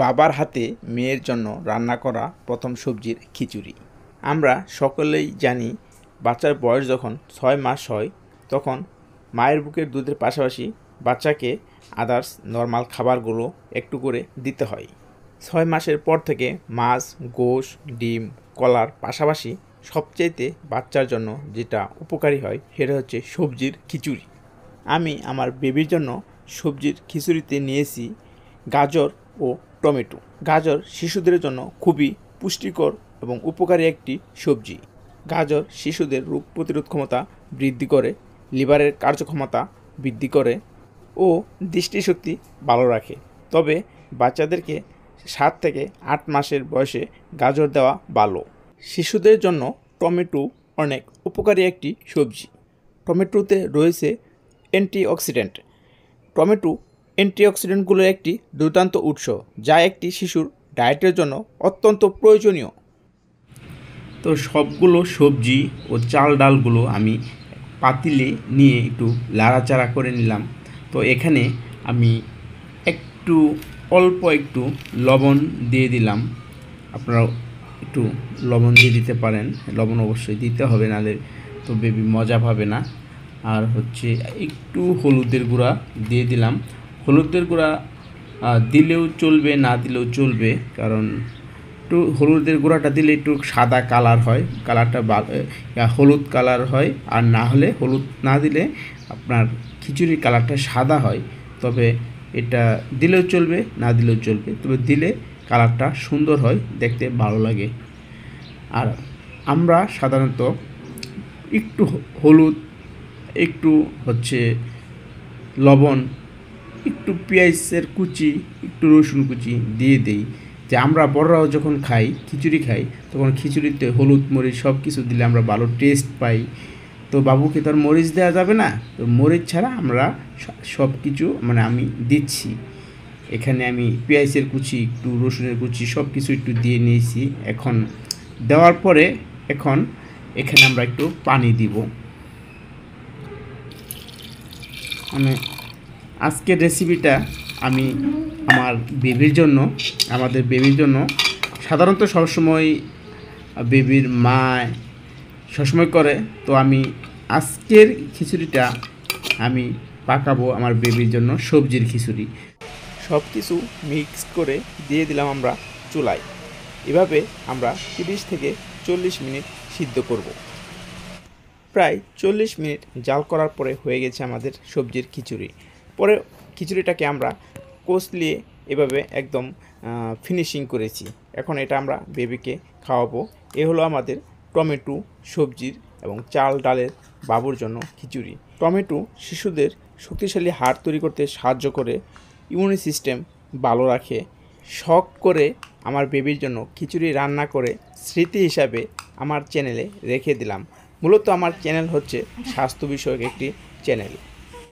বাবার হাতে মেয়ের জন্য রান্না করা প্রথম সবজির খিচুড়ি আমরা সকলেই জানি বাচ্চার বয়স যখন ছয় মাস হয় তখন মায়ের বুকের দুধের পাশাপাশি বাচ্চাকে আদার্স নর্মাল খাবারগুলো একটু করে দিতে হয় ছয় মাসের পর থেকে মাছ গোশ ডিম কলার পাশাপাশি সবচেয়েতে বাচ্চার জন্য যেটা উপকারী হয় সেটা হচ্ছে সবজির খিচুড়ি আমি আমার বেবির জন্য সবজির খিচুড়িতে নিয়েছি গাজর ও টমেটো গাজর শিশুদের জন্য খুবই পুষ্টিকর এবং উপকারী একটি সবজি গাজর শিশুদের রোগ প্রতিরোধ ক্ষমতা বৃদ্ধি করে লিভারের কার্যক্ষমতা বৃদ্ধি করে ও দৃষ্টিশক্তি ভালো রাখে তবে বাচ্চাদেরকে সাত থেকে আট মাসের বয়সে গাজর দেওয়া ভালো শিশুদের জন্য টমেটো অনেক উপকারী একটি সবজি টমেটোতে রয়েছে অ্যান্টিঅক্সিডেন্ট টমেটো অ্যান্টিঅক্সিডেন্টগুলোর একটি দুর্দান্ত উৎস যা একটি শিশুর ডায়েটের জন্য অত্যন্ত প্রয়োজনীয় তো সবগুলো সবজি ও চাল ডালগুলো আমি পাতিলে নিয়ে একটু লাড়াচাড়া করে নিলাম তো এখানে আমি একটু অল্প একটু লবণ দিয়ে দিলাম আপনারা একটু লবণ দিয়ে দিতে পারেন লবণ অবশ্যই দিতে হবে নাহলে তো বেবি মজা পাবে না আর হচ্ছে একটু হলুদের গুঁড়া দিয়ে দিলাম হলুদের গুঁড়া দিলেও চলবে না দিলেও চলবে কারণ একটু হলুদের গুঁড়াটা দিলে একটু সাদা কালার হয় কালারটা বা হলুদ কালার হয় আর না হলে হলুদ না দিলে আপনার খিচুড়ির কালারটা সাদা হয় তবে এটা দিলেও চলবে না দিলেও চলবে তবে দিলে কালারটা সুন্দর হয় দেখতে ভালো লাগে আর আমরা সাধারণত একটু হলুদ একটু হচ্ছে লবণ একটু পেঁয়াজের কুচি একটু রসুন কুচি দিয়ে দেই যে আমরা বড়রাও যখন খাই খিচুড়ি খাই তখন খিচুড়িতে হলুদ মরিচ সব কিছু দিলে আমরা ভালো টেস্ট পাই তো বাবুকে তো আর মরিচ দেওয়া যাবে না তো মরিচ ছাড়া আমরা সব কিছু মানে আমি দিচ্ছি এখানে আমি পেঁয়াজের কুচি একটু রসুনের কুচি সব কিছু একটু দিয়ে নিয়েছি এখন দেওয়ার পরে এখন এখানে আমরা একটু পানি দিব আমি মানে আজকের রেসিপিটা আমি আমার বেবির জন্য আমাদের বেবির জন্য সাধারণত সবসময় বেবির মা সবসময় করে তো আমি আজকের খিচুড়িটা আমি পাকাবো আমার বেবির জন্য সবজির খিচুড়ি সব কিছু মিক্স করে দিয়ে দিলাম আমরা চুলায় এভাবে আমরা তিরিশ থেকে চল্লিশ মিনিট সিদ্ধ করব। প্রায় চল্লিশ মিনিট জাল করার পরে হয়ে গেছে আমাদের সবজির খিচুড়ি পরে খিচুড়িটাকে আমরা কষলিয়ে এভাবে একদম ফিনিশিং করেছি এখন এটা আমরা বেবিকে খাওয়াবো এ হলো আমাদের টমেটো সবজির এবং চাল ডালের বাবুর জন্য খিচুড়ি টমেটো শিশুদের শক্তিশালী হাড় তৈরি করতে সাহায্য করে ইমিউনি সিস্টেম ভালো রাখে শখ করে আমার বেবির জন্য খিচুড়ি রান্না করে স্মৃতি হিসাবে আমার চ্যানেলে রেখে দিলাম মূলত আমার চ্যানেল হচ্ছে স্বাস্থ্য বিষয়ক একটি চ্যানেল